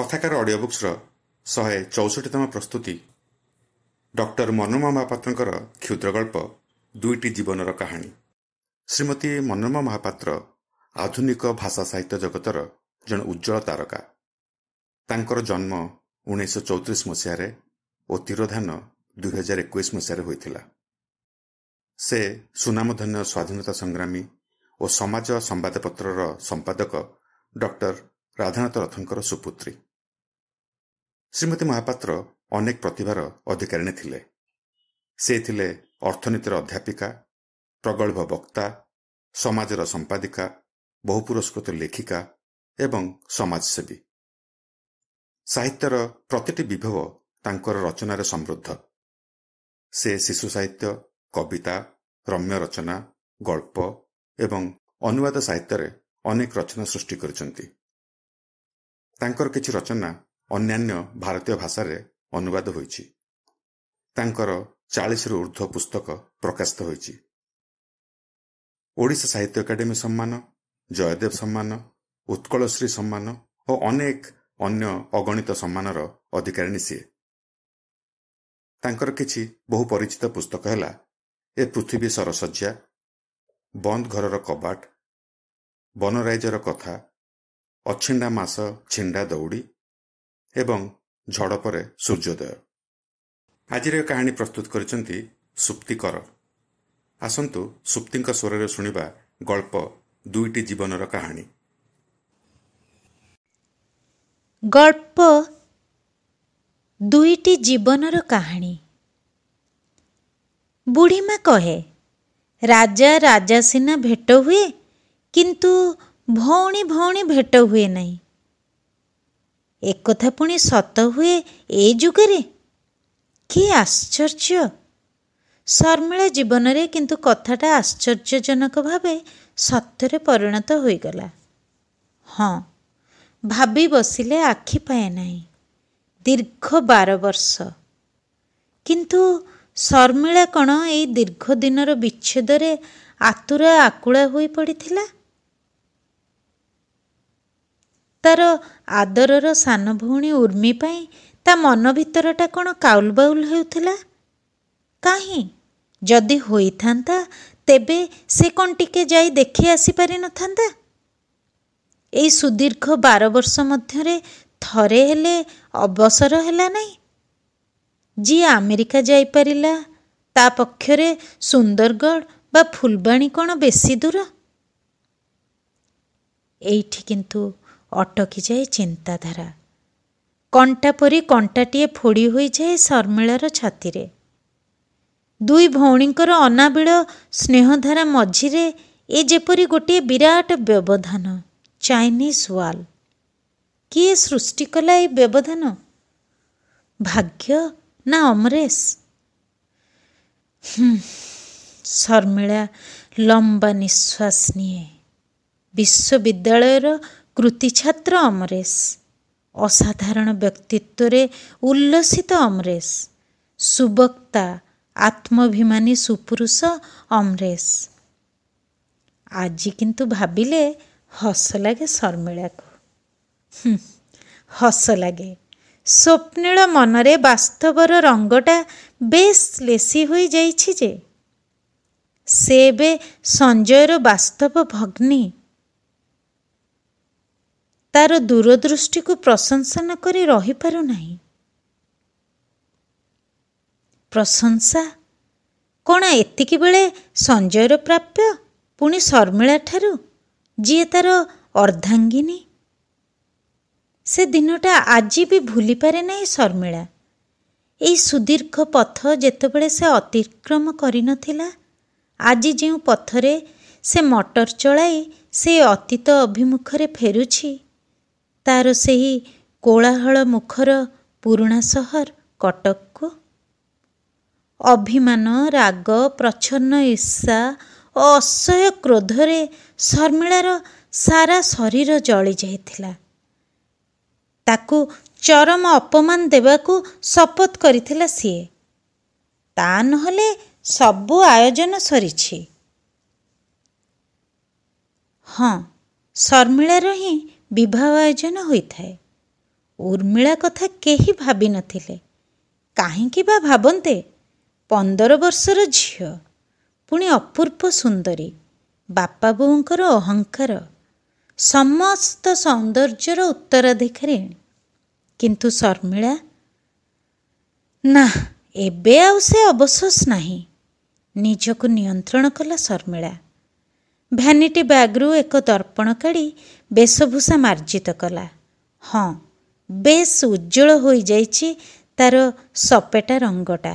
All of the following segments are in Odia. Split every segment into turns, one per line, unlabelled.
କଥାକାର ଅଡ଼ିଓ ବୁକ୍ସର ଶହେ ଚଉଷଠିତମ ପ୍ରସ୍ତୁତି ଡକ୍ଟର ମନୋମା ମହାପାତ୍ରଙ୍କର କ୍ଷୁଦ୍ରଗଳ୍ପ ଦୁଇଟି ଜୀବନର କାହାଣୀ ଶ୍ରୀମତୀ ମନୋମା ମହାପାତ୍ର ଆଧୁନିକ ଭାଷା ସାହିତ୍ୟ ଜଗତର ଜଣେ ଉଜ୍ଜଳ ତାରକା ତାଙ୍କର ଜନ୍ମ ଉଣେଇଶହ ଚଉତିରିଶ ମସିହାରେ ଓ ତିରୋଧାନ ଦୁଇହଜାର ଏକୋଇଶ ମସିହାରେ ହୋଇଥିଲା ସେ ସୁନାମଧନ୍ୟ ସ୍ୱାଧୀନତା ସଂଗ୍ରାମୀ ଓ ସମାଜ ସମ୍ବାଦପତ୍ରର ସମ୍ପାଦକ ଡକ୍ଟର ରାଧାନାଥ ରଥଙ୍କର ସୁପୁତ୍ରୀ ଶ୍ରୀମତୀ ମହାପାତ୍ର ଅନେକ ପ୍ରତିଭାର ଅଧିକାରିଣୀ ଥିଲେ ସେ ଥିଲେ ଅର୍ଥନୀତିର ଅଧ୍ୟାପିକା ପ୍ରଗଳ୍ଭ ବକ୍ତା ସମାଜର ସମ୍ପାଦିକା ବହୁ ପୁରସ୍କୃତ ଲେଖିକା ଏବଂ ସମାଜସେବୀ ସାହିତ୍ୟର ପ୍ରତିଟି ବିଭବ ତାଙ୍କର ରଚନାରେ ସମୃଦ୍ଧ ସେ ଶିଶୁ ସାହିତ୍ୟ କବିତା ରମ୍ୟ ରଚନା ଗଳ୍ପ ଏବଂ ଅନୁବାଦ ସାହିତ୍ୟରେ ଅନେକ ରଚନା ସୃଷ୍ଟି କରିଛନ୍ତି ତାଙ୍କର କିଛି ରଚନା ଅନ୍ୟାନ୍ୟ ଭାରତୀୟ ଭାଷାରେ ଅନୁବାଦ ହୋଇଛି ତାଙ୍କର ଚାଳିଶରୁ ଉର୍ଦ୍ଧ୍ୱ ପୁସ୍ତକ ପ୍ରକାଶିତ ହୋଇଛି ଓଡ଼ିଶା ସାହିତ୍ୟ ଏକାଡେମୀ ସମ୍ମାନ ଜୟଦେବ ସମ୍ମାନ ଉତ୍କଳଶ୍ରୀ ସମ୍ମାନ ଓ ଅନେକ ଅନ୍ୟ ଅଗଣିତ ସମ୍ମାନର ଅଧିକାରିଣୀ ସିଏ ତାଙ୍କର କିଛି ବହୁ ପରିଚିତ ପୁସ୍ତକ ହେଲା ଏ ପୃଥିବୀ ସରସଜ୍ଜା ବନ୍ଦ ଘରର କବାଟ ବନରାଇଜର କଥା ଅଛିଣ୍ଡା ମାସ ଛିଣ୍ଡା ଦୌଡ଼ି ଏବଂ ଝଡ଼ ପରେ ସୂର୍ଯ୍ୟୋଦୟ ଆଜିର ଏ କାହାଣୀ ପ୍ରସ୍ତୁତ କରିଛନ୍ତି ସୁପ୍ତିକର ଆସନ୍ତୁ ସୁପ୍ତିଙ୍କ ସ୍ୱରରେ ଶୁଣିବା ଗଳ୍ପ ଦୁଇଟି ଜୀବନର କାହାଣୀ
ଗଳ୍ପ ଦୁଇଟି ଜୀବନର କାହାଣୀ ବୁଢ଼ୀମା କହେ ରାଜା ରାଜା ସିନା ଭେଟ ହୁଏ କିନ୍ତୁ ଭଉଣୀ ଭଉଣୀ ଭେଟ ହୁଏ ନାହିଁ ଏକଥା ପୁଣି ସତ ହୁଏ ଏ ଯୁଗରେ କି ଆଶ୍ଚର୍ଯ୍ୟ ଶର୍ମିଳା ଜୀବନରେ କିନ୍ତୁ କଥାଟା ଆଶ୍ଚର୍ଯ୍ୟଜନକ ଭାବେ ସତ୍ୟରେ ପରିଣତ ହୋଇଗଲା ହଁ ଭାବି ବସିଲେ ଆଖି ପାଏ ନାହିଁ ଦୀର୍ଘ ବାର ବର୍ଷ କିନ୍ତୁ ଶର୍ମିଳା କ'ଣ ଏଇ ଦୀର୍ଘ ଦିନର ବିଚ୍ଛେଦରେ ଆତୁର ଆକୁଳା ହୋଇପଡ଼ିଥିଲା ତାର ଆଦରର ସାନ ଭଉଣୀ ଉର୍ମି ପାଇଁ ତା ମନ ଭିତରଟା କ'ଣ କାଉଲ ବାଉଲ ହେଉଥିଲା କାହିଁ ଯଦି ହୋଇଥାନ୍ତା ତେବେ ସେ କ'ଣ ଟିକେ ଯାଇ ଦେଖି ଆସିପାରିନଥାନ୍ତା ଏଇ ସୁଦୀର୍ଘ ବାର ବର୍ଷ ମଧ୍ୟରେ ଥରେ ହେଲେ ଅବସର ହେଲା ନାହିଁ ଯିଏ ଆମେରିକା ଯାଇପାରିଲା ତା ପକ୍ଷରେ ସୁନ୍ଦରଗଡ଼ ବା ଫୁଲବାଣୀ କ'ଣ ବେଶୀ ଦୂର ଏଇଠି କିନ୍ତୁ ଅଟକିଯାଏ ଚିନ୍ତାଧାରା କଣ୍ଟା ପରି କଣ୍ଟାଟିଏ ଫୋଡ଼ି ହୋଇଯାଏ ଶର୍ମିଳାର ଛାତିରେ ଦୁଇ ଭଉଣୀଙ୍କର ଅନାବିଳ ସ୍ନେହଧାରା ମଝିରେ ଏ ଯେପରି ଗୋଟିଏ ବିରାଟ ବ୍ୟବଧାନ ଚାଇନିଜ୍ ୱାଲ୍ କିଏ ସୃଷ୍ଟି କଲା ଏ ବ୍ୟବଧାନ ଭାଗ୍ୟ ନା ଅମରେଶ ଶର୍ମିଳା ଲମ୍ବା ନିଶ୍ୱାସ ନିଏ ବିଶ୍ୱବିଦ୍ୟାଳୟର କୃତି ଛାତ୍ର ଅମରେଶ ଅସାଧାରଣ ବ୍ୟକ୍ତିତ୍ୱରେ ଉଲ୍ଲସିତ ଅମରେଶ ସୁବକ୍ତା ଆତ୍ମାଭିମାନୀ ସୁପୁରୁଷ ଅମରେଶ ଆଜି କିନ୍ତୁ ଭାବିଲେ ହସ ଲାଗେ ଶର୍ମିଳାକୁ ହସ ଲାଗେ ସ୍ୱପ୍ନୀଳ ମନରେ ବାସ୍ତବର ରଙ୍ଗଟା ବେଶ ଲେସି ହୋଇଯାଇଛି ଯେ ସେ ଏବେ ସଞ୍ଜୟର ବାସ୍ତବ ଭଗ୍ନୀ ତା'ର ଦୂରଦୃଷ୍ଟିକୁ ପ୍ରଶଂସା ନ କରି ରହିପାରୁନାହିଁ ପ୍ରଶଂସା କ'ଣ ଏତିକିବେଳେ ସଞ୍ଜୟର ପ୍ରାପ୍ୟ ପୁଣି ଶର୍ମିଳା ଠାରୁ ଯିଏ ତା'ର ଅର୍ଦ୍ଧାଙ୍ଗିନୀ ସେ ଦିନଟା ଆଜି ବି ଭୁଲିପାରେ ନାହିଁ ଶର୍ମିଳା ଏଇ ସୁଦୀର୍ଘ ପଥ ଯେତେବେଳେ ସେ ଅତିକ୍ରମ କରିନଥିଲା ଆଜି ଯେଉଁ ପଥରେ ସେ ମଟର ଚଳାଇ ସେ ଅତୀତ ଅଭିମୁଖରେ ଫେରୁଛି ତାର ସେହି କୋଳାହଳ ମୁଖର ପୁରୁଣା ସହର କଟକକୁ ଅଭିମାନ ରାଗ ପ୍ରଚ୍ଛନ୍ନ ଇର୍ଷା ଓ ଅସହ୍ୟ କ୍ରୋଧରେ ଶର୍ମିଳାର ସାରା ଶରୀର ଜଳି ଯାଇଥିଲା ତାକୁ ଚରମ ଅପମାନ ଦେବାକୁ ଶପଥ କରିଥିଲା ସିଏ ତା ନହେଲେ ସବୁ ଆୟୋଜନ ସରିଛି ହଁ ଶର୍ମିଳାର ହିଁ ବିବାହ ଆୟୋଜନ ହୋଇଥାଏ ଉର୍ମିଳା କଥା କେହି ଭାବିନଥିଲେ କାହିଁକି ବା ଭାବନ୍ତେ ପନ୍ଦର ବର୍ଷର ଝିଅ ପୁଣି ଅପୂର୍ବ ସୁନ୍ଦରୀ ବାପା ବୋଉଙ୍କର ଅହଙ୍କାର ସମସ୍ତ ସୌନ୍ଦର୍ଯ୍ୟର ଉତ୍ତରାଧିକାରୀ କିନ୍ତୁ ଶର୍ମିଳା ନା ଏବେ ଆଉ ସେ ଅବଶୋଷ ନାହିଁ ନିଜକୁ ନିୟନ୍ତ୍ରଣ କଲା ଶର୍ମିଳା ଭ୍ୟାନିଟି ବ୍ୟାଗ୍ରୁ ଏକ ଦର୍ପଣ କାଢ଼ି ବେଶଭୂଷା ମାର୍ଜିତ କଲା ହଁ ବେଶ ଉଜ୍ଜଳ ହୋଇଯାଇଛି ତାର ସପେଟା ରଙ୍ଗଟା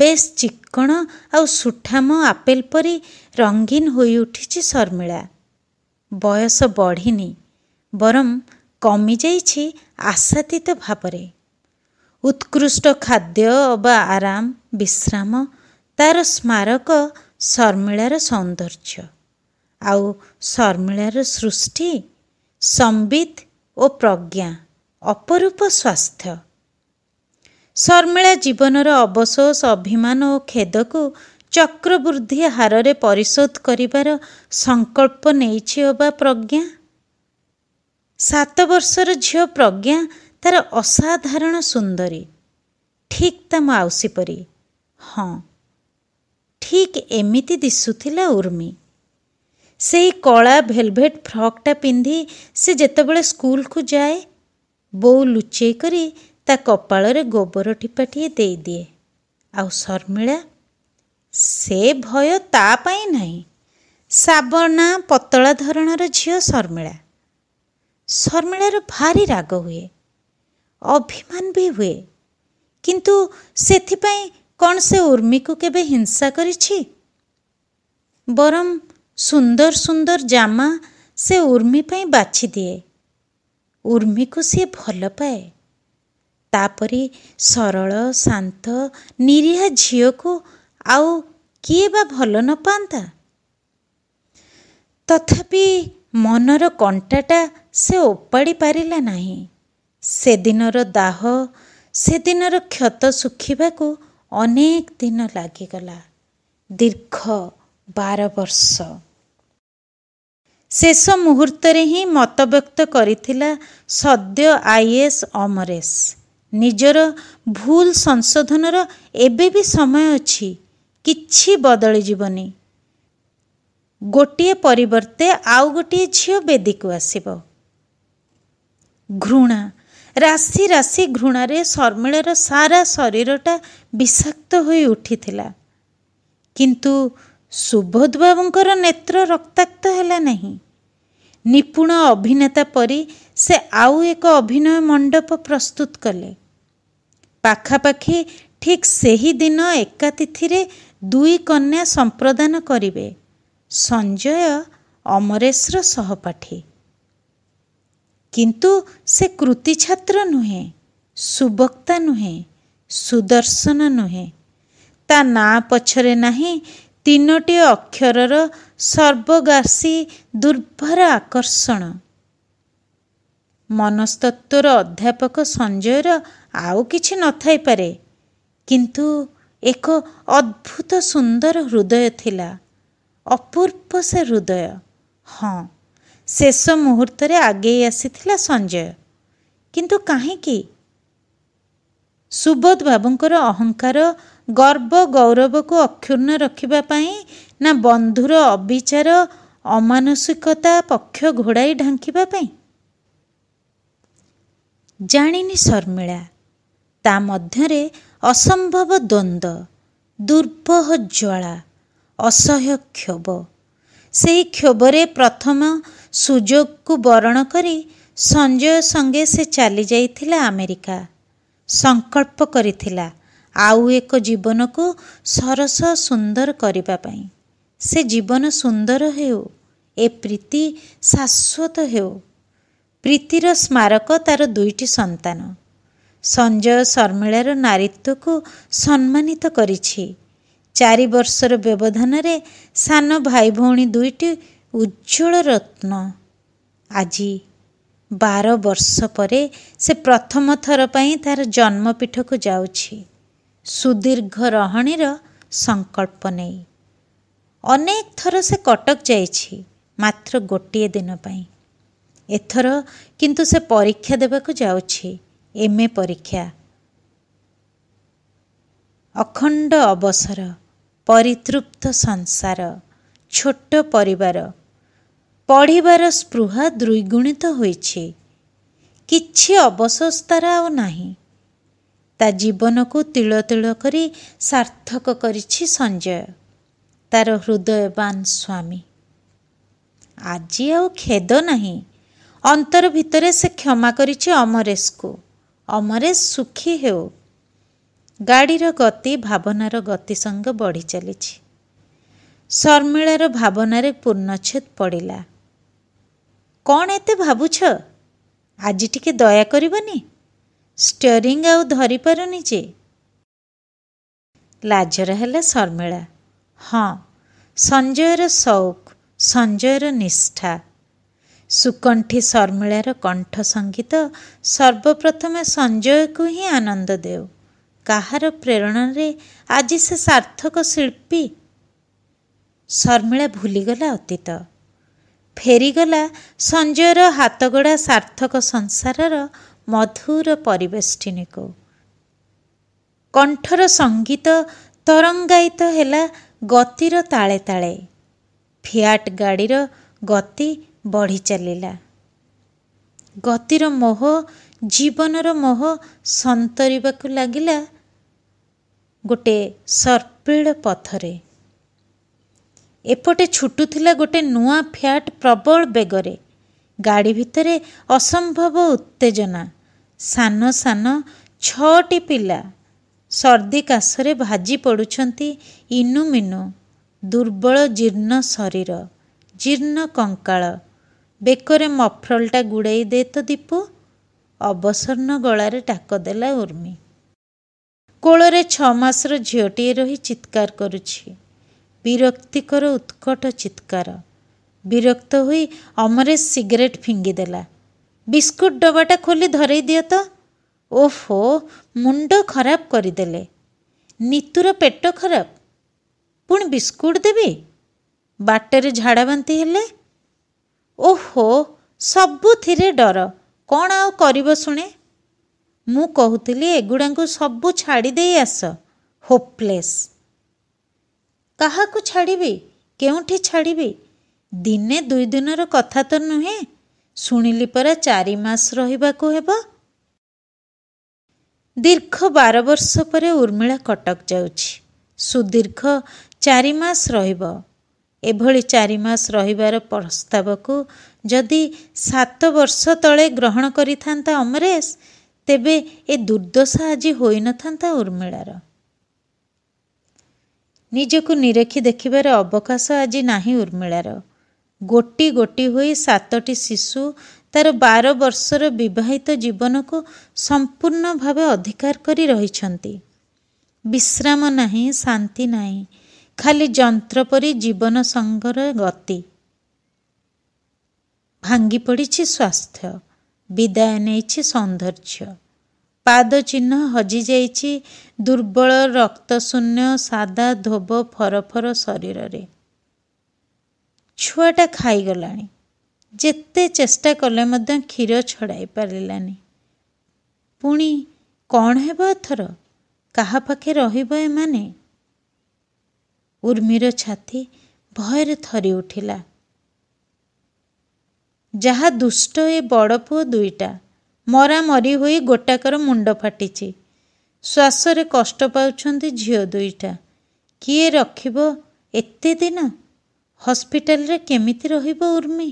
ବେଶ ଚିକ୍କଣ ଆଉ ସୁଠାମ ଆପେଲ ପରି ରଙ୍ଗୀନ ହୋଇଉଠିଛି ଶର୍ମିଳା ବୟସ ବଢ଼ିନି ବରଂ କମିଯାଇଛି ଆଶାତୀତ ଭାବରେ ଉତ୍କୃଷ୍ଟ ଖାଦ୍ୟ ଅବା ଆରାମ ବିଶ୍ରାମ ତାର ସ୍ମାରକ ଶର୍ମିଳାର ସୌନ୍ଦର୍ଯ୍ୟ ଆଉ ଶର୍ମିଳାର ସୃଷ୍ଟି ସମ୍ବିତ ଓ ପ୍ରଜ୍ଞା ଅପରୂପ ସ୍ୱାସ୍ଥ୍ୟ ଶର୍ମିଳା ଜୀବନର ଅବଶୋଷ ଅଭିମାନ ଓ ଖେଦକୁ ଚକ୍ରବୃଦ୍ଧି ହାରରେ ପରିଶୋଧ କରିବାର ସଂକଳ୍ପ ନେଇଛି ଅବା ପ୍ରଜ୍ଞା ସାତ ବର୍ଷର ଝିଅ ପ୍ରଜ୍ଞା ତା'ର ଅସାଧାରଣ ସୁନ୍ଦରୀ ଠିକ୍ ତା ମାଉସୀ ପରି ହଁ ଠିକ୍ ଏମିତି ଦିଶୁଥିଲା ଉର୍ମି ସେଇ କଳା ଭେଲଭେଟ୍ ଫ୍ରକ୍ଟା ପିନ୍ଧି ସେ ଯେତେବେଳେ ସ୍କୁଲକୁ ଯାଏ ବୋଉ ଲୁଚେଇ କରି ତା କପାଳରେ ଗୋବର ଠିପାଟିଏ ଦେଇଦିଏ ଆଉ ଶର୍ମିଳା ସେ ଭୟ ତା ପାଇଁ ନାହିଁ ସାବନା ପତଳା ଧରଣର ଝିଅ ଶର୍ମିଳା ଶର୍ମିଳାର ଭାରି ରାଗ ହୁଏ ଅଭିମାନ ବି ହୁଏ କିନ୍ତୁ ସେଥିପାଇଁ କ'ଣ ସେ ଉର୍ମିକୁ କେବେ ହିଂସା କରିଛି ବରଂ ସୁନ୍ଦର ସୁନ୍ଦର ଜାମା ସେ ଉର୍ମି ପାଇଁ ବାଛିଦିଏ ଉର୍ମିକୁ ସିଏ ଭଲ ପାଏ ତାପରେ ସରଳ ଶାନ୍ତ ନିରୀହା ଝିଅକୁ ଆଉ କିଏ ବା ଭଲ ନ ପାଆନ୍ତା ତଥାପି ମନର କଣ୍ଟାଟା ସେ ଓପାଡ଼ି ପାରିଲା ନାହିଁ ସେଦିନର ଦାହ ସେଦିନର କ୍ଷତ ଶୁଖିବାକୁ ଅନେକ ଦିନ ଲାଗିଗଲା ଦୀର୍ଘ ବାର ବର୍ଷ ଶେଷ ମୁହୂର୍ତ୍ତରେ ହିଁ ମତବ୍ୟକ୍ତ କରିଥିଲା ସଦ୍ୟ ଆଇଏଏସ୍ ଅମରେଶ ନିଜର ଭୁଲ ସଂଶୋଧନର ଏବେ ବି ସମୟ ଅଛି କିଛି ବଦଳିଯିବନି ଗୋଟିଏ ପରିବର୍ତ୍ତେ ଆଉ ଗୋଟିଏ ଝିଅ ବେଦୀକୁ ଆସିବ ଘୃଣା ରାଶି ରାଶି ଘୃଣାରେ ଶର୍ମିଳାର ସାରା ଶରୀରଟା ବିଷାକ୍ତ ହୋଇ ଉଠିଥିଲା କିନ୍ତୁ ସୁବୋଧ ବାବୁଙ୍କର ନେତ୍ର ରକ୍ତାକ୍ତ ହେଲା ନାହିଁ ନିପୁଣ ଅଭିନେତା ପରି ସେ ଆଉ ଏକ ଅଭିନୟ ମଣ୍ଡପ ପ୍ରସ୍ତୁତ କଲେ ପାଖାପାଖି ଠିକ୍ ସେହିଦିନ ଏକା ତିଥିରେ ଦୁଇ କନ୍ୟା ସମ୍ପ୍ରଦାନ କରିବେ ସଞ୍ଜୟ ଅମରେଶର ସହପାଠୀ କିନ୍ତୁ ସେ କୃତି ଛାତ୍ର ନୁହେଁ ସୁବକ୍ତା ନୁହେଁ ସୁଦର୍ଶନ ନୁହେଁ ତା ନାଁ ପଛରେ ନାହିଁ ତିନୋଟି ଅକ୍ଷରର ସର୍ବଗାସୀ ଦୁର୍ଭର ଆକର୍ଷଣ ମନସ୍ତତ୍ୱର ଅଧ୍ୟାପକ ସଞ୍ଜୟର ଆଉ କିଛି ନଥାଇପାରେ କିନ୍ତୁ ଏକ ଅଦ୍ଭୁତ ସୁନ୍ଦର ହୃଦୟ ଥିଲା ଅପୂର୍ବ ସେ ହୃଦୟ ହଁ ଶେଷ ମୁହୂର୍ତ୍ତରେ ଆଗେଇ ଆସିଥିଲା ସଞ୍ଜୟ କିନ୍ତୁ କାହିଁକି ସୁବୋଧ ବାବୁଙ୍କର ଅହଙ୍କାର ଗର୍ବ ଗୌରବକୁ ଅକ୍ଷୁର୍ଣ୍ଣ ରଖିବା ପାଇଁ ନା ବନ୍ଧୁର ଅବିଚାର ଅମାନସିକତା ପକ୍ଷ ଘୋଡ଼ାଇ ଢାଙ୍କିବା ପାଇଁ ଜାଣିନି ଶର୍ମିଳା ତା ମଧ୍ୟରେ ଅସମ୍ଭବ ଦ୍ୱନ୍ଦ୍ୱ ଦୁର୍ବହ ଜ୍ୱାଳା ଅସହ୍ୟ କ୍ଷୋଭ ସେହି କ୍ଷୋଭରେ ପ୍ରଥମ ସୁଯୋଗକୁ ବରଣ କରି ସଞ୍ଜୟ ସଙ୍ଗେ ସେ ଚାଲିଯାଇଥିଲା ଆମେରିକା ସଂକଳ୍ପ କରିଥିଲା ଆଉ ଏକ ଜୀବନକୁ ସରସ ସୁନ୍ଦର କରିବା ପାଇଁ ସେ ଜୀବନ ସୁନ୍ଦର ହେଉ ଏ ପ୍ରୀତି ଶାଶ୍ୱତ ହେଉ ପ୍ରୀତିର ସ୍ମାରକ ତାର ଦୁଇଟି ସନ୍ତାନ ସଞ୍ଜୟ ଶର୍ମିଳାର ନାରୀତ୍ୱକୁ ସମ୍ମାନିତ କରିଛି ଚାରି ବର୍ଷର ବ୍ୟବଧାନରେ ସାନ ଭାଇ ଭଉଣୀ ଦୁଇଟି ଉଜ୍ଜଳ ରତ୍ନ ଆଜି ବାର ବର୍ଷ ପରେ ସେ ପ୍ରଥମ ଥର ପାଇଁ ତାର ଜନ୍ମପୀଠକୁ ଯାଉଛି ସୁଦୀର୍ଘ ରହଣିର ସଂକଳ୍ପ ନେଇ ଅନେକ ଥର ସେ କଟକ ଯାଇଛି ମାତ୍ର ଗୋଟିଏ ଦିନ ପାଇଁ ଏଥର କିନ୍ତୁ ସେ ପରୀକ୍ଷା ଦେବାକୁ ଯାଉଛି ଏମ୍ ଏ ପରୀକ୍ଷା ଅଖଣ୍ଡ ଅବସର ପରିତୃପ୍ତ ସଂସାର ଛୋଟ ପରିବାର ପଢ଼ିବାର ସ୍ପୃହା ଦ୍ୱିଗୁଣିତ ହୋଇଛି କିଛି ଅବଶସ୍ତାର ଆଉ ନାହିଁ ତା ଜୀବନକୁ ତିଳ ତିଳ କରି ସାର୍ଥକ କରିଛି ସଞ୍ଜୟ ତାର ହୃଦୟବାନ ସ୍ୱାମୀ ଆଜି ଆଉ ଖେଦ ନାହିଁ ଅନ୍ତର ଭିତରେ ସେ କ୍ଷମା କରିଛି ଅମରେଶକୁ ଅମରେଶ ସୁଖୀ ହେଉ ଗାଡ଼ିର ଗତି ଭାବନାର ଗତି ସଙ୍ଗେ ବଢ଼ି ଚାଲିଛି ଶର୍ମିଳାର ଭାବନାରେ ପୂର୍ଣ୍ଣଚ୍ଛେଦ ପଡ଼ିଲା କ'ଣ ଏତେ ଭାବୁଛ ଆଜି ଟିକେ ଦୟା କରିବନି ଷ୍ଟରିଂ ଆଉ ଧରିପାରୁନି ଯେ ଲାଜର ହେଲା ଶର୍ମିଳା ହଁ ସଞ୍ଜୟର ସଉକ ସଞ୍ଜୟର ନିଷ୍ଠା ସୁକଣ୍ଠି ଶର୍ମିଳାର କଣ୍ଠ ସଙ୍ଗୀତ ସର୍ବପ୍ରଥମେ ସଞ୍ଜୟକୁ ହିଁ ଆନନ୍ଦ ଦେଉ କାହାର ପ୍ରେରଣାରେ ଆଜି ସେ ସାର୍ଥକ ଶିଳ୍ପୀ ଶର୍ମିଳା ଭୁଲିଗଲା ଅତୀତ ଫେରିଗଲା ସଞ୍ଜୟର ହାତଗଡ଼ା ସାର୍ଥକ ସଂସାରର ମଧୁର ପରିବେଷ୍ଟିନୀକୁ କଣ୍ଠର ସଙ୍ଗୀତ ତରଙ୍ଗାୟିତ ହେଲା ଗତିର ତାଳେ ତାଳେ ଫିଆଟ୍ ଗାଡ଼ିର ଗତି ବଢ଼ି ଚାଲିଲା ଗତିର ମୋହ ଜୀବନର ମୋହ ସନ୍ତରିବାକୁ ଲାଗିଲା ଗୋଟିଏ ସର୍ପିଳ ପଥରେ ଏପଟେ ଛୁଟୁଥିଲା ଗୋଟିଏ ନୂଆ ଫ୍ୟାଟ୍ ପ୍ରବଳ ବେଗରେ ଗାଡ଼ି ଭିତରେ ଅସମ୍ଭବ ଉତ୍ତେଜନା ସାନ ସାନ ଛଅଟି ପିଲା ସର୍ଦ୍ଦି କାଶରେ ଭାଜି ପଡ଼ୁଛନ୍ତି ଇନୁ ମିନୁ ଦୁର୍ବଳ ଜୀର୍ଣ୍ଣ ଶରୀର ଜୀର୍ଣ୍ଣ କଙ୍କାଳ ବେକରେ ମଫ୍ରଲ୍ଟା ଗୁଡ଼ାଇ ଦେ ତ ଦୀପୁ ଅବସର୍ଣ୍ଣ ଗଳାରେ ଟାକ ଦେଲା ଉର୍ମି କୋଳରେ ଛଅ ମାସର ଝିଅଟିଏ ରହି ଚିତ୍କାର କରୁଛି ବିରକ୍ତିକର ଉତ୍କଟ ଚିତ୍କାର ବିରକ୍ତ ହୋଇ ଅମରେଶ ସିଗାରେଟ୍ ଫିଙ୍ଗିଦେଲା ବିସ୍କୁଟ୍ ଡବାଟା ଖୋଲି ଧରେଇ ଦିଅ ତ ଓହୋ ମୁଣ୍ଡ ଖରାପ କରିଦେଲେ ନିତୁର ପେଟ ଖରାପ ପୁଣି ବିସ୍କୁଟ୍ ଦେବି ବାଟରେ ଝାଡ଼ା ବାନ୍ତି ହେଲେ ଓହୋ ସବୁଥିରେ ଡର କ'ଣ ଆଉ କରିବ ଶୁଣେ ମୁଁ କହୁଥିଲି ଏଗୁଡ଼ାଙ୍କୁ ସବୁ ଛାଡ଼ି ଦେଇ ଆସ ହୋପ୍ଲେସ୍ କାହାକୁ ଛାଡ଼ିବି କେଉଁଠି ଛାଡ଼ିବି ଦିନେ ଦୁଇ ଦିନର କଥା ତ ନୁହେଁ ଶୁଣିଲି ପରା ଚାରି ମାସ ରହିବାକୁ ହେବ ଦୀର୍ଘ ବାର ବର୍ଷ ପରେ ଉର୍ମିଳା କଟକ ଯାଉଛି ସୁଦୀର୍ଘ ଚାରି ମାସ ରହିବ ଏଭଳି ଚାରି ମାସ ରହିବାର ପ୍ରସ୍ତାବକୁ ଯଦି ସାତ ବର୍ଷ ତଳେ ଗ୍ରହଣ କରିଥାନ୍ତା ଅମରେଶ ତେବେ ଏ ଦୁର୍ଦ୍ଦଶା ଆଜି ହୋଇନଥାନ୍ତା ଉର୍ମିଳାର ନିଜକୁ ନିରଖି ଦେଖିବାର ଅବକାଶ ଆଜି ନାହିଁ ଉର୍ମିଳାର ଗୋଟି ଗୋଟି ହୋଇ ସାତଟି ଶିଶୁ ତାର ବାର ବର୍ଷର ବିବାହିତ ଜୀବନକୁ ସମ୍ପୂର୍ଣ୍ଣ ଭାବେ ଅଧିକାର କରି ରହିଛନ୍ତି ବିଶ୍ରାମ ନାହିଁ ଶାନ୍ତି ନାହିଁ ଖାଲି ଯନ୍ତ୍ର ପରି ଜୀବନ ସଙ୍ଗର ଗତି ଭାଙ୍ଗି ପଡ଼ିଛି ସ୍ୱାସ୍ଥ୍ୟ ବିଦାୟ ନେଇଛି ସୌନ୍ଦର୍ଯ୍ୟ ପାଦ ଚିହ୍ନ ହଜିଯାଇଛି ଦୁର୍ବଳ ରକ୍ତଶୂନ୍ୟ ସାଦା ଧୋବ ଫରଫର ଶରୀରରେ ଛୁଆଟା ଖାଇଗଲାଣି ଯେତେ ଚେଷ୍ଟା କଲେ ମଧ୍ୟ କ୍ଷୀର ଛଡ଼ାଇ ପାରିଲାନି ପୁଣି କ'ଣ ହେବ ଏଥର କାହା ପାଖେ ରହିବ ଏମାନେ ଉର୍ମିର ଛାତି ଭୟରେ ଥରି ଉଠିଲା ଯାହା ଦୁଷ୍ଟ ଏ ବଡ଼ ପୁଅ ଦୁଇଟା ମରାମରି ହୋଇ ଗୋଟାକର ମୁଣ୍ଡ ଫାଟିଛି ଶ୍ୱାସରେ କଷ୍ଟ ପାଉଛନ୍ତି ଝିଅ ଦୁଇଟା କିଏ ରଖିବ ଏତେ ଦିନ ହସ୍ପିଟାଲରେ କେମିତି ରହିବ ଉର୍ମି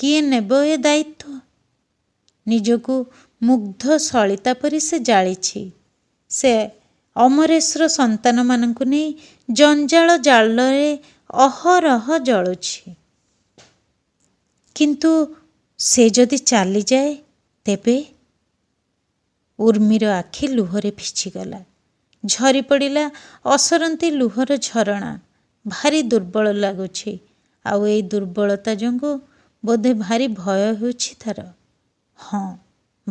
କିଏ ନେବ ଏ ଦାୟିତ୍ୱ ନିଜକୁ ମୁଗ୍ଧ ସଳିତା ପରି ସେ ଜାଳିଛି ସେ ଅମରେଶର ସନ୍ତାନମାନଙ୍କୁ ନେଇ ଜଞ୍ଜାଳ ଜାଳରେ ଅହରହ ଜଳୁଛି କିନ୍ତୁ ସେ ଯଦି ଚାଲିଯାଏ ତେବେ ଉର୍ମିର ଆଖି ଲୁହରେ ଫିଛିଗଲା ଝରି ପଡ଼ିଲା ଅସରନ୍ତି ଲୁହର ଝରଣା ଭାରି ଦୁର୍ବଳ ଲାଗୁଛି ଆଉ ଏଇ ଦୁର୍ବଳତା ଯୋଗୁଁ ବୋଧେ ଭାରି ଭୟ ହେଉଛି ତା'ର ହଁ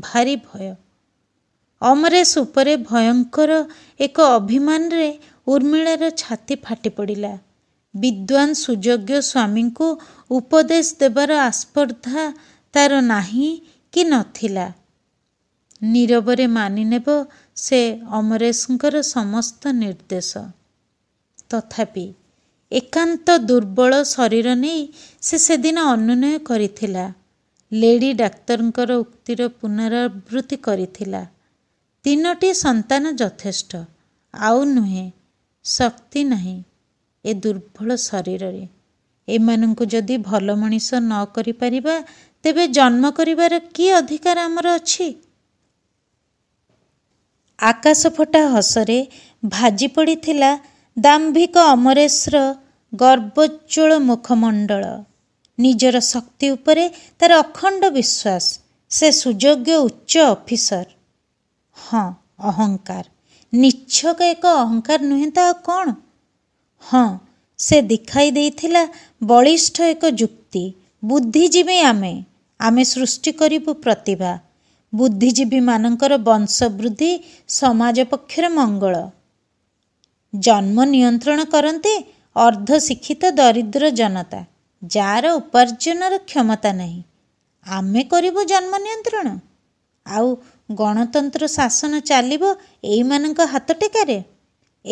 ଭାରି ଭୟ ଅମରେଶ ଉପରେ ଭୟଙ୍କର ଏକ ଅଭିମାନରେ ଉର୍ମିଳାର ଛାତି ଫାଟି ପଡ଼ିଲା ବିଦ୍ୱାନ ସୁଯୋଗ୍ୟ ସ୍ୱାମୀଙ୍କୁ ଉପଦେଶ ଦେବାର ଆସ୍ପର୍ଦ୍ଧା ତା'ର ନାହିଁ କି ନଥିଲା ନୀରବରେ ମାନିନେବ ସେ ଅମରେଶଙ୍କର ସମସ୍ତ ନିର୍ଦ୍ଦେଶ ତଥାପି ଏକାନ୍ତ ଦୁର୍ବଳ ଶରୀର ନେଇ ସେ ସେଦିନ ଅନୁନୟ କରିଥିଲା ଲେଡ଼ି ଡାକ୍ତରଙ୍କର ଉକ୍ତିର ପୁନରାବୃତ୍ତି କରିଥିଲା ତିନୋଟି ସନ୍ତାନ ଯଥେଷ୍ଟ ଆଉ ନୁହେଁ ଶକ୍ତି ନାହିଁ ଏ ଦୁର୍ବଳ ଶରୀରରେ ଏମାନଙ୍କୁ ଯଦି ଭଲ ମଣିଷ ନ କରିପାରିବା ତେବେ ଜନ୍ମ କରିବାର କି ଅଧିକାର ଆମର ଅଛି ଆକାଶ ଫଟା ହସରେ ଭାଜି ପଡ଼ିଥିଲା ଦାମ୍ଭିକ ଅମରେଶର ଗର୍ବୋଜ୍ଜଳ ମୁଖମଣ୍ଡଳ ନିଜର ଶକ୍ତି ଉପରେ ତାର ଅଖଣ୍ଡ ବିଶ୍ୱାସ ସେ ସୁଯୋଗ୍ୟ ଉଚ୍ଚ ଅଫିସର ହଁ ଅହଙ୍କାର ନିଚ୍ଛକ ଏକ ଅହଙ୍କାର ନୁହେଁ ତ ଆଉ କ'ଣ ହଁ ସେ ଦେଖାଇ ଦେଇଥିଲା ବଳିଷ୍ଠ ଏକ ଯୁକ୍ତି ବୁଦ୍ଧିଜୀବୀ ଆମେ ଆମେ ସୃଷ୍ଟି କରିବୁ ପ୍ରତିଭା ବୁଦ୍ଧିଜୀବୀମାନଙ୍କର ବଂଶ ବୃଦ୍ଧି ସମାଜ ପକ୍ଷରେ ମଙ୍ଗଳ ଜନ୍ମ ନିୟନ୍ତ୍ରଣ କରନ୍ତେ ଅର୍ଦ୍ଧଶିକ୍ଷିତ ଦରିଦ୍ର ଜନତା ଯାହାର ଉପାର୍ଜନର କ୍ଷମତା ନାହିଁ ଆମେ କରିବୁ ଜନ୍ମ ନିୟନ୍ତ୍ରଣ ଆଉ ଗଣତନ୍ତ୍ର ଶାସନ ଚାଲିବ ଏଇମାନଙ୍କ ହାତ ଟେକାରେ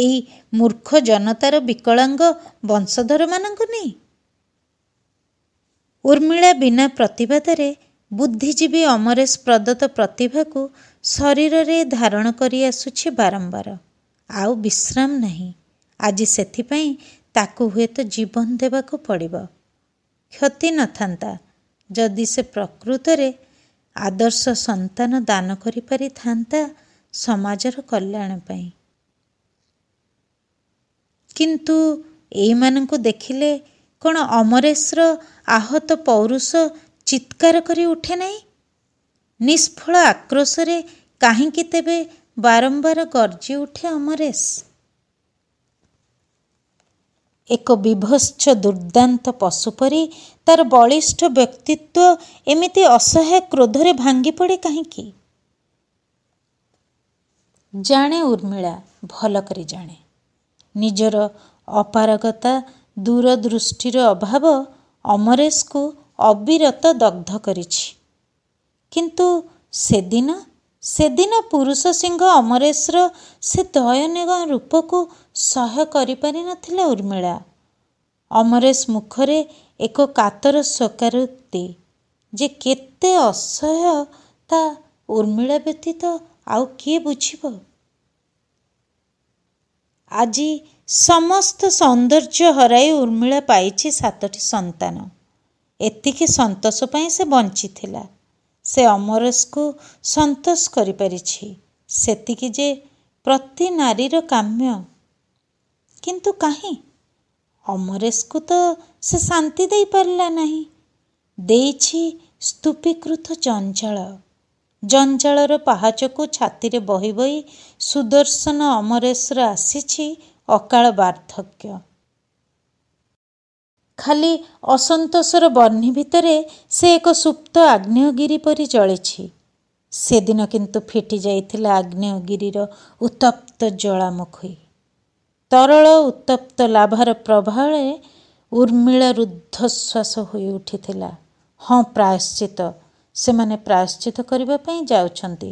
ଏଇ ମୂର୍ଖ ଜନତାର ବିକଳାଙ୍ଗ ବଂଶଧରମାନଙ୍କୁ ନେଇ ଉର୍ମିଳା ବିନା ପ୍ରତିବାଦରେ ବୁଦ୍ଧିଜୀବୀ ଅମରେଶ ପ୍ରଦତ୍ତ ପ୍ରତିଭାକୁ ଶରୀରରେ ଧାରଣ କରିଆସୁଛି ବାରମ୍ବାର ଆଉ ବିଶ୍ରାମ ନାହିଁ ଆଜି ସେଥିପାଇଁ ତାକୁ ହୁଏତ ଜୀବନ ଦେବାକୁ ପଡ଼ିବ କ୍ଷତି ନଥାନ୍ତା ଯଦି ସେ ପ୍ରକୃତରେ ଆଦର୍ଶ ସନ୍ତାନ ଦାନ କରିପାରିଥାନ୍ତା ସମାଜର କଲ୍ୟାଣ ପାଇଁ କିନ୍ତୁ ଏଇମାନଙ୍କୁ ଦେଖିଲେ କ'ଣ ଅମରେଶର ଆହତ ପୌରୁଷ ଚିତ୍କାର କରି ଉଠେ ନାହିଁ ନିଷ୍ଫଳ ଆକ୍ରୋଶରେ କାହିଁକି ତେବେ ବାରମ୍ବାର ଗର୍ଜି ଉଠେ ଅମରେଶ ଏକ ବିଭତ୍ସ ଦୁର୍ଦ୍ଦାନ୍ତ ପଶୁ ପରି ତାର ବଳିଷ୍ଠ ବ୍ୟକ୍ତିତ୍ୱ ଏମିତି ଅସହାୟ କ୍ରୋଧରେ ଭାଙ୍ଗି ପଡ଼େ କାହିଁକି ଜାଣେ ଉର୍ମିଳା ଭଲ କରି ଜାଣେ ନିଜର ଅପାରଗତା ଦୂରଦୃଷ୍ଟିର ଅଭାବ ଅମରେଶକୁ ଅବିରତ ଦଗ୍ଧ କରିଛି କିନ୍ତୁ ସେଦିନ ସେଦିନ ପୁରୁଷ ସିଂହ ଅମରେଶର ସେ ଦୟନୀୟ ରୂପକୁ ସହ୍ୟ କରିପାରିନଥିଲା ଉର୍ମିଳା ଅମରେଶ ମୁଖରେ ଏକ କାତର ଶୋକାରୋକ୍ତି ଯେ କେତେ ଅସହ୍ୟ ତା ଉର୍ମିଳା ବ୍ୟତୀତ ଆଉ କିଏ ବୁଝିବ ଆଜି ସମସ୍ତ ସୌନ୍ଦର୍ଯ୍ୟ ହରାଇ ଉର୍ମିଳା ପାଇଛି ସାତଟି ସନ୍ତାନ ଏତିକି ସନ୍ତୋଷ ପାଇଁ ସେ ବଞ୍ଚିଥିଲା ସେ ଅମରସକୁ ସନ୍ତୋଷ କରିପାରିଛି ସେତିକି ଯେ ପ୍ରତି ନାରୀର କାମ୍ୟ କିନ୍ତୁ କାହିଁ ଅମରେଶକୁ ତ ସେ ଶାନ୍ତି ଦେଇପାରିଲା ନାହିଁ ଦେଇଛି ସ୍ତୁପୀକୃତ ଜଞ୍ଜାଳ ଜଞ୍ଜାଳର ପାହାଚକୁ ଛାତିରେ ବହି ବହି ସୁଦର୍ଶନ ଅମରେଶର ଆସିଛି ଅକାଳ ବାର୍ଦ୍ଧକ୍ୟ ଖାଲି ଅସନ୍ତୋଷର ବର୍ଣ୍ଣି ଭିତରେ ସେ ଏକ ସୁପ୍ତ ଆଗ୍ନେୟଗିରି ପରି ଜଳିଛି ସେଦିନ କିନ୍ତୁ ଫିଟି ଯାଇଥିଲା ଆଗ୍ନେୟଗିରିର ଉତ୍ତପ୍ତ ଜଳାମୁଖୀ ତରଳ ଉତ୍ତପ୍ତ ଲାଭର ପ୍ରଭାବରେ ଉର୍ମିଳ ରୁଦ୍ଧଶ୍ୱାସ ହୋଇ ଉଠିଥିଲା ହଁ ପ୍ରାୟଶ୍ଚିତ ସେମାନେ ପ୍ରାୟଶ୍ଚିତ କରିବା ପାଇଁ ଯାଉଛନ୍ତି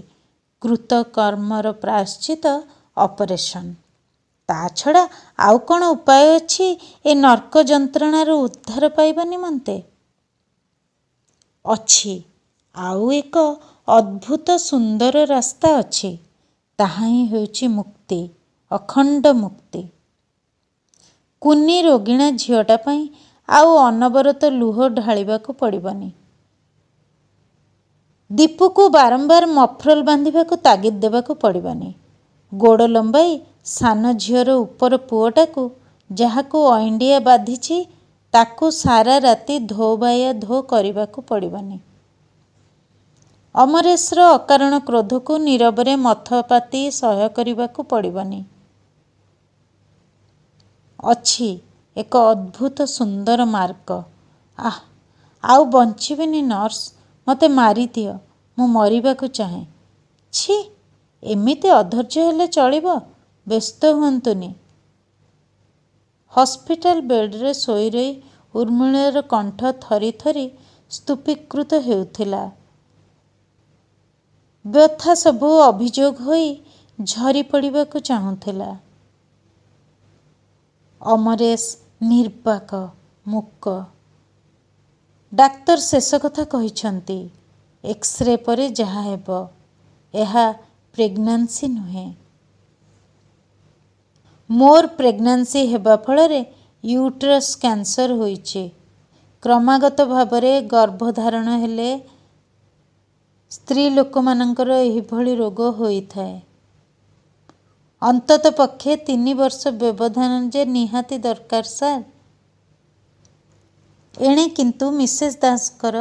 କୃତକର୍ମର ପ୍ରାୟଶ୍ଚିତ ଅପରେସନ୍ ତା ଛଡ଼ା ଆଉ କ'ଣ ଉପାୟ ଅଛି ଏ ନର୍କ ଯନ୍ତ୍ରଣାରୁ ଉଦ୍ଧାର ପାଇବା ନିମନ୍ତେ ଅଛି ଆଉ ଏକ ଅଦ୍ଭୁତ ସୁନ୍ଦର ରାସ୍ତା ଅଛି ତାହା ହିଁ ହେଉଛି ମୁକ୍ତି ଅଖଣ୍ଡ ମୁକ୍ତି କୁନି ରୋଗିଣା ଝିଅଟା ପାଇଁ ଆଉ ଅନବରତ ଲୁହ ଢାଳିବାକୁ ପଡ଼ିବନି ଦୀପକୁ ବାରମ୍ବାର ମଫରଲ ବାନ୍ଧିବାକୁ ତାଗିଦ ଦେବାକୁ ପଡ଼ିବନି ଗୋଡ଼ ଲମ୍ବାଇ ସାନ ଝିଅର ଉପର ପୁଅଟାକୁ ଯାହାକୁ ଅଇଣ୍ଡିଆ ବାନ୍ଧିଛି ତାକୁ ସାରା ରାତି ଧୋବାୟା ଧୋ କରିବାକୁ ପଡ଼ିବନି ଅମରେଶର ଅକାରଣ କ୍ରୋଧକୁ ନିରବରେ ମଥପାତି ସହ୍ୟ କରିବାକୁ ପଡ଼ିବନି ଅଛି ଏକ ଅଦ୍ଭୁତ ସୁନ୍ଦର ମାର୍ଗ ଆଃ ଆଉ ବଞ୍ଚିବିନି ନର୍ସ ମୋତେ ମାରିଦିଅ ମୁଁ ମରିବାକୁ ଚାହେଁ ଛି ଏମିତି ଅଧୈର୍ଯ୍ୟ ହେଲେ ଚଳିବ ବ୍ୟସ୍ତ ହୁଅନ୍ତୁନି ହସ୍ପିଟାଲ ବେଡ଼୍ରେ ଶୋଇ ରହି ଉର୍ମିଳାର କଣ୍ଠ ଥରି ଥରି ସ୍ତୁପିକୃତ ହେଉଥିଲା ବ୍ୟଥା ସବୁ ଅଭିଯୋଗ ହୋଇ ଝରି ପଡ଼ିବାକୁ ଚାହୁଁଥିଲା ଅମରେଶ ନିର୍ବାକ ମୁକ ଡାକ୍ତର ଶେଷ କଥା କହିଛନ୍ତି ଏକ୍ସରେ ପରେ ଯାହା ହେବ ଏହା ପ୍ରେଗନାନ୍ସି ନୁହେଁ ମୋର ପ୍ରେଗନାନ୍ସି ହେବା ଫଳରେ ୟୁଟ୍ରସ୍ କ୍ୟାନ୍ସର ହୋଇଛି କ୍ରମାଗତ ଭାବରେ ଗର୍ଭଧାରଣ ହେଲେ ସ୍ତ୍ରୀ ଲୋକମାନଙ୍କର ଏହିଭଳି ରୋଗ ହୋଇଥାଏ ଅନ୍ତତଃ ପକ୍ଷେ ତିନି ବର୍ଷ ବ୍ୟବଧାନ ଯେ ନିହାତି ଦରକାର ସାର୍ ଏଣେ କିନ୍ତୁ ମିସେସ୍ ଦାସଙ୍କର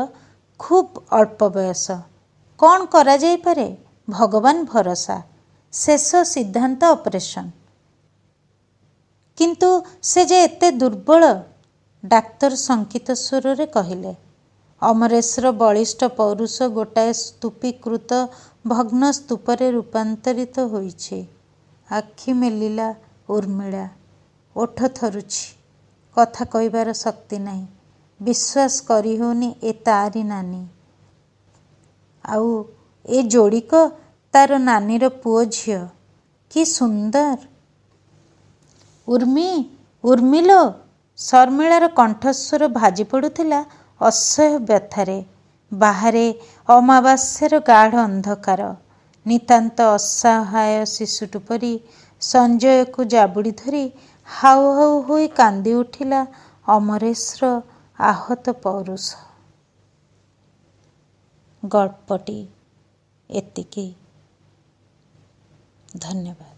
ଖୁବ୍ ଅଳ୍ପ ବୟସ କ'ଣ କରାଯାଇପାରେ ଭଗବାନ ଭରସା ଶେଷ ସିଦ୍ଧାନ୍ତ ଅପରେସନ୍ କିନ୍ତୁ ସେ ଯେ ଏତେ ଦୁର୍ବଳ ଡାକ୍ତର ଶଙ୍କିତ ସ୍ୱରରେ କହିଲେ ଅମରେଶର ବଳିଷ୍ଠ ପୌରୁଷ ଗୋଟାଏ ସ୍ତୁପୀକୃତ ଭଗ୍ନ ସ୍ତୁପରେ ରୂପାନ୍ତରିତ ହୋଇଛି ଆଖି ମେଲିଲା ଉର୍ମିଳା ଓଠ ଥରୁଛି କଥା କହିବାର ଶକ୍ତି ନାହିଁ ବିଶ୍ୱାସ କରିହେଉନି ଏ ତାରି ନାନୀ ଆଉ ଏ ଯୋଡ଼ିକ ତାର ନାନୀର ପୁଅ ଝିଅ କି ସୁନ୍ଦର ଉର୍ମି ଉର୍ମିଲ ଶର୍ମିଳାର କଣ୍ଠସ୍ୱର ଭାଜି ପଡ଼ୁଥିଲା ଅସହ୍ୟ ବ୍ୟଥାରେ ବାହାରେ ଅମାବାସ୍ୟାର ଗାଢ଼ ଅନ୍ଧକାର ନିତାନ୍ତ ଅସହାୟ ଶିଶୁଟି ପରି ସଞ୍ଜୟକୁ ଜାବୁଡ଼ି ଧରି ହାଉ ହାଉ ହୋଇ କାନ୍ଦି ଉଠିଲା ଅମରେଶର ଆହତ ପୌରୁଷ ଗଳ୍ପଟି ଏତିକି ଧନ୍ୟବାଦ